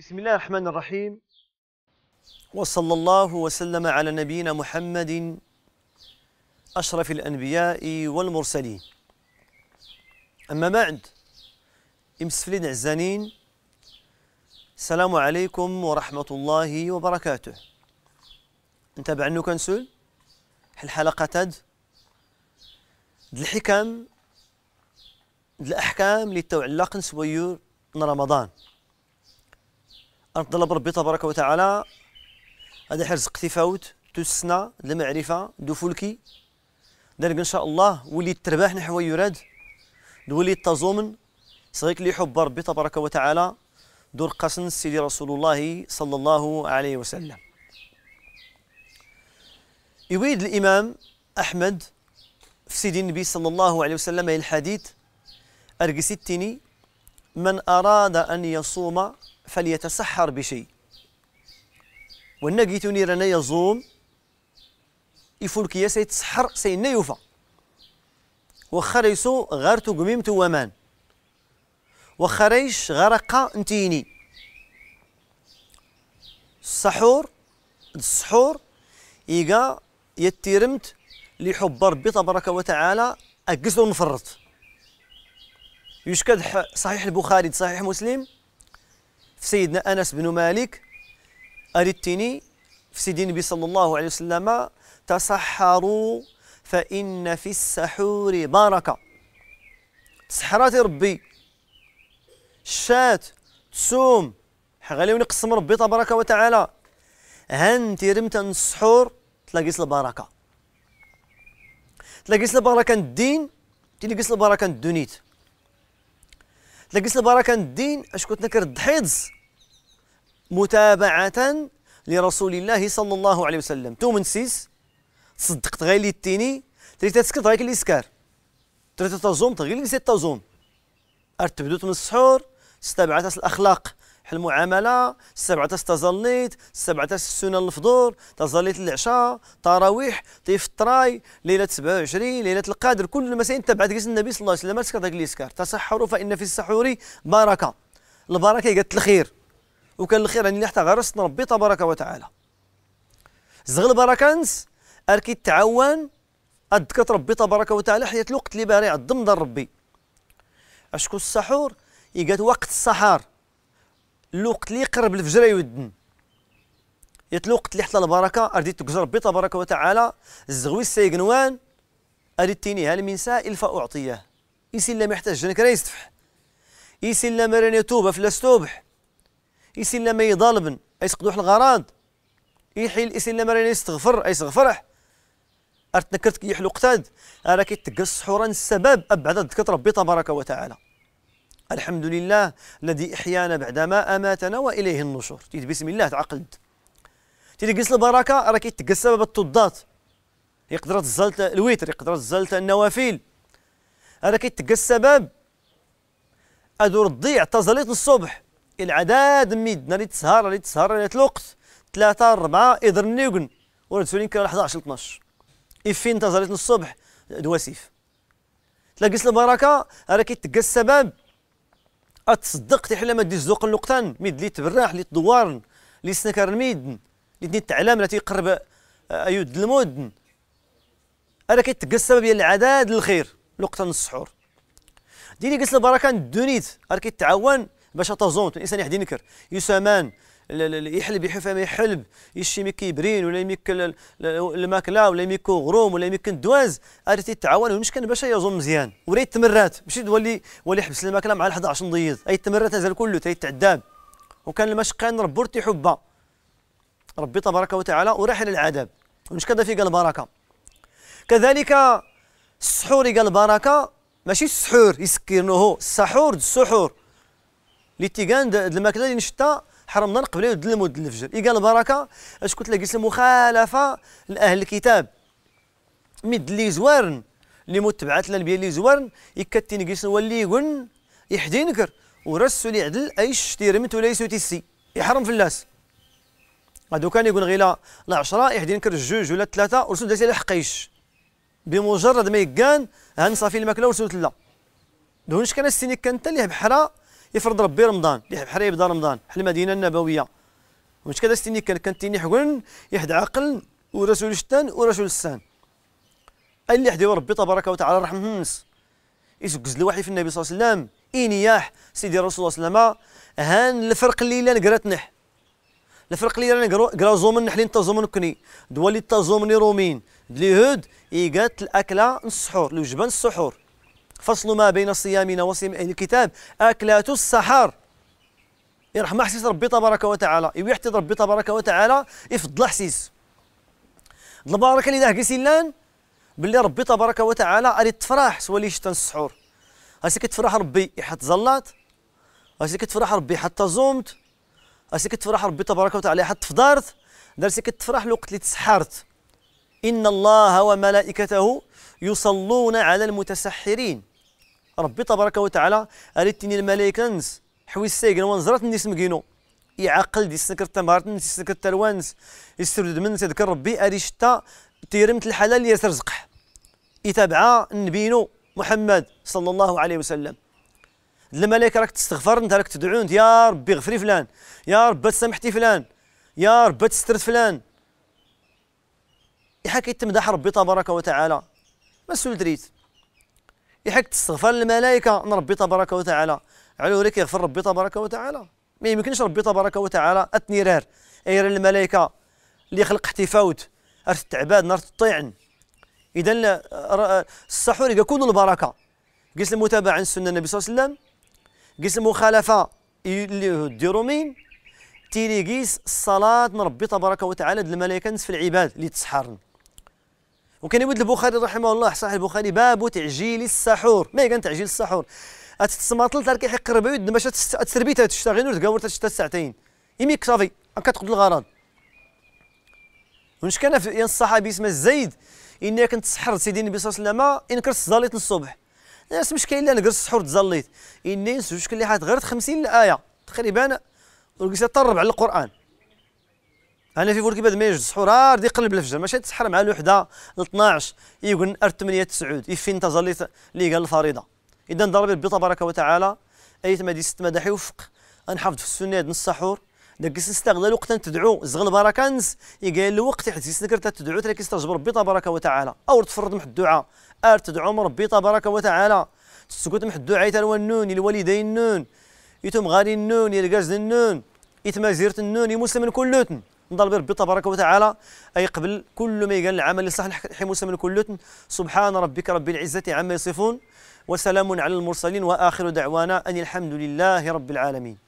بسم الله الرحمن الرحيم وصلى الله وسلم على نبينا محمد أشرف الأنبياء والمرسلين أما بعد إمسفلين عزانين السلام عليكم ورحمة الله وبركاته نتابع عنو كنسول الحلقة تد الحكم الأحكام اللي تعلق نسويور من رمضان نطلب ربي تبارك وتعالى هذا حرز قتيفاوت تسنى المعرفة دو فلكي دارك إن شاء الله ولي ترباح نحو يراد ولي التزومن صغيك لي حب ربي تبارك وتعالى دور قسن سيدي رسول الله صلى الله عليه وسلم يويد الإمام أحمد في سيدي النبي صلى الله عليه وسلم الحديث أرقسيتني من أراد أن يصوم فليتسحر بشيء والنقيتوني رانا يزوم يفولكيا سيتسحر سينا يوفا وخريسو غارتو قميمتو ومان وخريش غرقا انتيني السحور السحور إيقا يتيرمت لحب ربي تبارك وتعالى أقسر مفرط يشكد صحيح البخاري صحيح مسلم في سيدنا أنس بن مالك أردتني في سيدي النبي صلى الله عليه وسلم تسحروا فإن في السحور بركة سحرات ربي شات تسوم غالي ونقسم ربي تبارك وتعالى هانتي رمت السحور تلاقيس البركة تلاقيس البركة الدين تلاقيس البركة الدنيت لقيت البركه الدين اش كرد نكرد متابعه لرسول الله صلى الله عليه وسلم تو منسيس تصدقت غير اللي التيني تريد تسكت غير الإسكار تريد تتزوم غير اللي تزوم ارتبدو من السحور استبعت الاخلاق المعامله السبعه تستظليت السبعه السنن الفضور تظليت العشاء تراويح طيف الطراي ليله 27 ليله القدر كل المسائل تبعت كيس النبي صلى الله عليه وسلم ما تسكر ذاك الاسكار تسحروا فان في السحور بركه البركه قالت الخير وكان الخير راني يعني حتى غرست ربي تبارك وتعالى زغل بركانس اركي تعاون اذكرت ربي تبارك وتعالى حيت الوقت اللي باري عظم دار ربي اشكو السحور يقات وقت السحار الوقت اللي يقرب الفجر يودن يت الوقت اللي حتى البركه ارديت تكزر ربي تبارك وتعالى الزغوي السيقنوان تيني هل من سائل فاعطيه يسي لا محتاج جنك راه يستفح يسي لا ما راني يتوب فلا استوبح يسي لا ما يضالبن يسقدوح الغراض يحي يسي لا ما راني يستغفر يسغفرح ارتنكرت كيحلو قتاد راه يتقص حورا السبب ابعد ذكر ربي تبارك وتعالى الحمد لله الذي إحيانا بعدما أماتنا وإليه النشور تيت بسم الله تعقلت تيت قص البركة راه كيتقس باب التضات يقدر تزلت الوتر يقدر تزلت النوافيل راه كيتقس سبب ادور الضيع تزليط الصبح العداد ميدنا اللي تسهر اللي تسهر اللي الوقت ثلاثة أربعة إذر نيوغن ورد سولين كان 11 12 إفين تزليط الصبح دواسيف تلاقيس البركة راه كيتقس سبب تي حلا ما دي الزوق النقطان ميد لي تبراح لي تدوارن لي سنكر ميد لي تني تعلام لا تيقرب آه، ايود المدن انا كيتقى السبب ديال العداد الخير نقطه السحور ديني قلت البركه دونيت راه كيتعاون باش تظن الانسان يحدي نكر يسامان يحلب يحف ما يحلب يشي مي كيبرين ولا يميك الماكله ولا يميك غروم ولا يميك الدواز تيتعاون يتعاون كان باش يزوم مزيان ولا يتمرات ماشي تولي ولي يحبس الماكله مع 11 نضيض اي تمرات هذا كله تيتعذب وكان المشقان ربو حبه ربي تبارك وتعالى وراح الى العذاب كذا في قال البركه كذلك السحور قال البركه ماشي السحور يسكرنوه السحور السحور اللي تيكان الماكله اللي نشتا حرمنا القبله يد ود الفجر اي قال البركه اش كنت لقيت المخالفه لاهل الكتاب مد لي زوارن اللي متبعات الانبياء اللي زوارن يكتين قيس ولي يحدي يحدينكر ورسوا لي عدل ايش ولا وليسو تيسي يحرم في الناس هادو كان يقول غير لا 10 يحدينكر جوج ولا ثلاثه ورسوا دازي على حقيش بمجرد ما يكان هان صافي الماكله ورسوا لا دونش كان السينيك كانت اللي بحرا يفرض ربي رمضان اللي بحال يبدا رمضان بحال المدينه النبويه واش كذا ستيني كان كان تيني حقن يحد عقل ورسول الشتان ورسول السان اللي حدي ربي تبارك وتعالى رحمه الناس يسكز الوحي في النبي صلى الله عليه وسلم انياح سيدي الرسول صلى الله عليه وسلم هان الفرق اللي لان قرات نح الفرق اللي لان قرا زومن نحلين زومن كني دوالي زومن رومين دلي هود يقات الاكله السحور الوجبه السحور فصل ما بين الصيام وصيام أهل يعني الكتاب أكلات السحر يرحم حسيس ربي تبارك وتعالى يحتض ربي تبارك وتعالى يفضل حسيس البركة اللي داه قسيلان باللي ربي تبارك وتعالى اري تفرح سوالي شتا السحور هاسي كتفرح ربي يحط زلات هاسي كتفرح ربي حتى زومت هاسي كتفرح ربي تبارك وتعالى حتى فضارت دارسي كتفرح الوقت اللي تسحرت ان الله وملائكته يصلون على المتسحرين ربي تبارك وتعالى اريتني الملائكه نس حويس سايقن ونزرات نيس مكينو يعقل دي سكر تمارت نس سكر تروانس يسرد من تذكر ربي اريشتا تيرمت الحلال يسرزق يتابع نبينو محمد صلى الله عليه وسلم الملائكه راك تستغفر انت راك تدعو انت يا ربي غفري فلان يا رب سامحتي فلان يا رب تسترد فلان حكيت تمدح ربي تبارك وتعالى مسؤول دريت يحق تستغفر الملائكه ان ربي تبارك وتعالى على وليك يغفر ربي تبارك وتعالى ما يمكنش ربي تبارك وتعالى التنيرار اير الملائكه اللي خلق احتفاوت ارث التعباد نار الطيعن اذا آه، السحور آه، يكون البركه قيس المتابعه عن السنه النبي صلى الله عليه وسلم قيس المخالفه اللي ديرو مين تيري قيس الصلاه من ربي تبارك وتعالى د الملائكه نصف العباد اللي تسحرن وكان يود البخاري رحمه الله صحيح البخاري باب تعجيل السحور ما كان تعجيل السحور تتسماطل تركي حق ربع يود باش تسربيت تشتغل تقاور تشتا ساعتين يمي صافي كتقضي الغرض ونش كان في الصحابي اسمه زيد اني كنت سحر سيدي النبي صلى الله عليه وسلم انكرت الزليط الصبح ناس مش كاين لا نجلس سحور تزليت اني نسوش كل اللي غير 50 الايه تقريبا ولقيت تطرب على القران انا في بوركيبا ما يوجد سحور غادي يقلب الفجر ماشي تسحر مع الوحده ل 12 يقول ار 8 9 يفين تزلي اللي قال الفريضه اذا ضرب ربي تبارك وتعالى تما دي ست مداح يوفق نحافظ في السنه هاد السحور داك نستغل الوقت تدعو زغل البركه نس يقال إيه، الوقت يحس نكر تدعو تراك يستجبر ربي تبارك وتعالى او تفرض مح الدعاء ار تدعو ربي تبارك وتعالى تسكت مح الدعاء تلوى النون الوالدين النون يتم غاري النون يلقاز النون يتم زيرت النون يمسلم كلوتن نضل بربي تبارك وتعالى اي قبل كل ما يقال العمل الصالح حموسه من كل سبحان ربك رب العزه عما يصفون وسلام على المرسلين واخر دعوانا ان الحمد لله رب العالمين